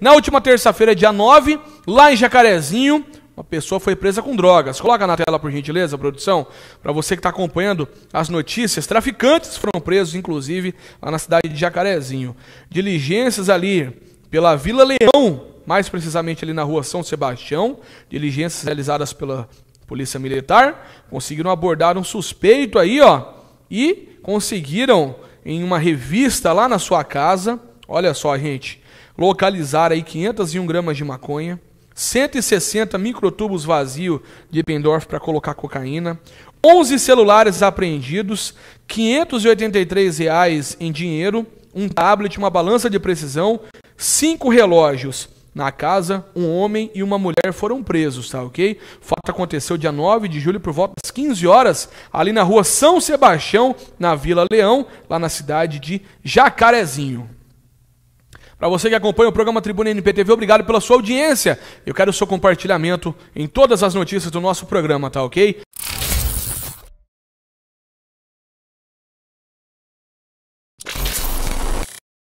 Na última terça-feira, dia 9, lá em Jacarezinho, uma pessoa foi presa com drogas. Coloca na tela, por gentileza, produção, para você que está acompanhando as notícias. Traficantes foram presos, inclusive, lá na cidade de Jacarezinho. Diligências ali pela Vila Leão, mais precisamente ali na rua São Sebastião. Diligências realizadas pela Polícia Militar. Conseguiram abordar um suspeito aí, ó. E conseguiram, em uma revista lá na sua casa, olha só, gente, localizar aí 501 gramas de maconha, 160 microtubos vazios de Ependorf para colocar cocaína, 11 celulares apreendidos, 583 reais em dinheiro, um tablet, uma balança de precisão, cinco relógios. Na casa, um homem e uma mulher foram presos, tá ok? Fato aconteceu dia 9 de julho por volta das 15 horas, ali na rua São Sebastião, na Vila Leão, lá na cidade de Jacarezinho. Para você que acompanha o programa Tribuna NPTV, obrigado pela sua audiência. Eu quero o seu compartilhamento em todas as notícias do nosso programa, tá ok?